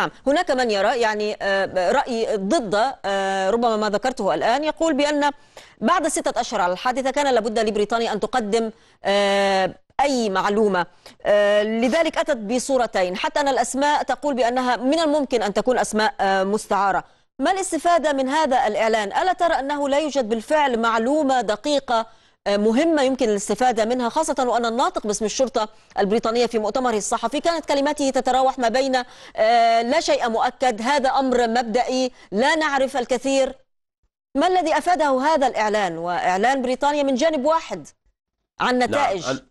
نعم هناك من يرى يعني آه، رأي ضد آه، ربما ما ذكرته الآن يقول بأن بعد ستة أشهر على الحادثة كان لابد لبريطانيا أن تقدم آه، أي معلومة لذلك أتت بصورتين حتى أن الأسماء تقول بأنها من الممكن أن تكون أسماء مستعارة ما الاستفادة من هذا الإعلان؟ ألا ترى أنه لا يوجد بالفعل معلومة دقيقة آه، مهمة يمكن الاستفادة منها خاصة وأن الناطق باسم الشرطة البريطانية في مؤتمره الصحفي كانت كلماته تتراوح ما بين آه، لا شيء مؤكد هذا أمر مبدئي لا نعرف الكثير ما الذي أفاده هذا الإعلان وإعلان بريطانيا من جانب واحد عن نتائج لا.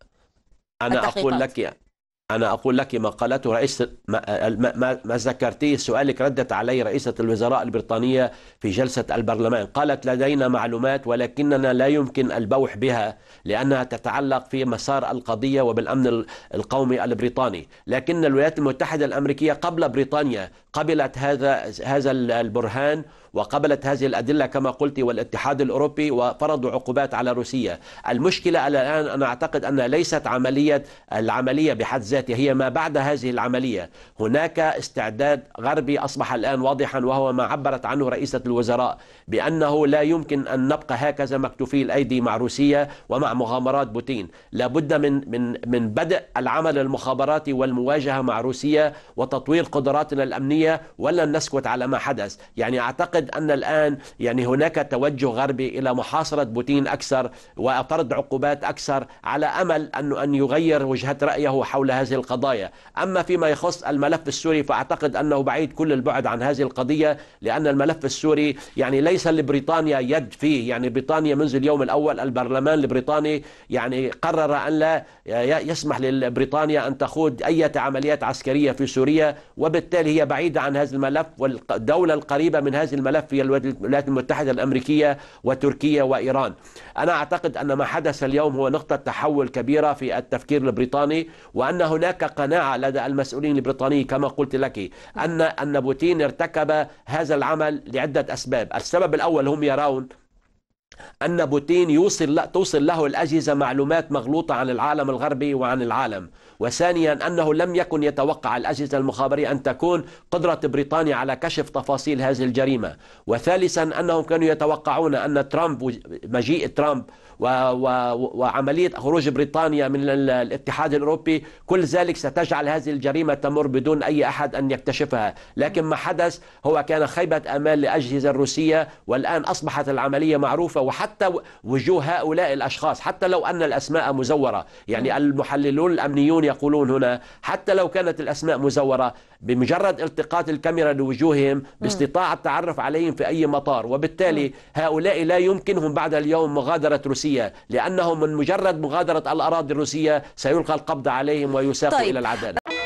أنا أقول لك أنا أقول لك ما قالته رئيس ما, ما, ما ذكرتيه سؤالك ردت علي رئيسة الوزراء البريطانية في جلسة البرلمان قالت لدينا معلومات ولكننا لا يمكن البوح بها لأنها تتعلق في مسار القضية وبالأمن القومي البريطاني لكن الولايات المتحدة الأمريكية قبل بريطانيا قبلت هذا هذا البرهان وقبلت هذه الأدلة كما قلت والاتحاد الأوروبي وفرضوا عقوبات على روسيا المشكلة الآن أنا أعتقد أنها ليست عملية العملية بحد ذاتها التي هي ما بعد هذه العملية هناك استعداد غربي أصبح الآن واضحا وهو ما عبرت عنه رئيسة الوزراء بأنه لا يمكن أن نبقى هكذا مكتوفي الأيدي مع روسيا ومع مغامرات بوتين لابد من, من, من بدء العمل المخابراتي والمواجهة مع روسيا وتطوير قدراتنا الأمنية ولن نسكت على ما حدث يعني أعتقد أن الآن يعني هناك توجه غربي إلى محاصرة بوتين أكثر وطرد عقوبات أكثر على أمل أن يغير وجهة رأيه حول هذا هذه القضايا أما فيما يخص الملف السوري فأعتقد أنه بعيد كل البعد عن هذه القضية لأن الملف السوري يعني ليس لبريطانيا يد فيه يعني بريطانيا منذ اليوم الأول البرلمان البريطاني يعني قرر أن لا يسمح لبريطانيا أن تخوض أي عمليات عسكرية في سوريا وبالتالي هي بعيدة عن هذا الملف والدولة القريبة من هذا الملف هي الولايات المتحدة الأمريكية وتركيا وإيران أنا أعتقد أن ما حدث اليوم هو نقطة تحول كبيرة في التفكير البريطاني وأنه هناك قناعة لدى المسؤولين البريطانيين كما قلت لك أن أن بوتين ارتكب هذا العمل لعدة أسباب السبب الأول هم يرون أن بوتين يوصل لا توصل له الأجهزة معلومات مغلوطة عن العالم الغربي وعن العالم وثانيا أنه لم يكن يتوقع الأجهزة المخابرية أن تكون قدرة بريطانيا على كشف تفاصيل هذه الجريمة وثالثا أنهم كانوا يتوقعون أن ترامب مجيء ترامب و و وعملية خروج بريطانيا من الاتحاد الأوروبي كل ذلك ستجعل هذه الجريمة تمر بدون أي أحد أن يكتشفها لكن ما حدث هو كان خيبة أمال لأجهزة الروسية والآن أصبحت العملية معروفة وحتى حتى وجوه هؤلاء الأشخاص حتى لو أن الأسماء مزورة يعني نعم. المحللون الأمنيون يقولون هنا حتى لو كانت الأسماء مزورة بمجرد التقاط الكاميرا لوجوههم نعم. باستطاعه التعرف عليهم في أي مطار وبالتالي نعم. هؤلاء لا يمكنهم بعد اليوم مغادرة روسيا لأنهم من مجرد مغادرة الأراضي الروسية سيلقى القبض عليهم ويساق طيب. إلى العدالة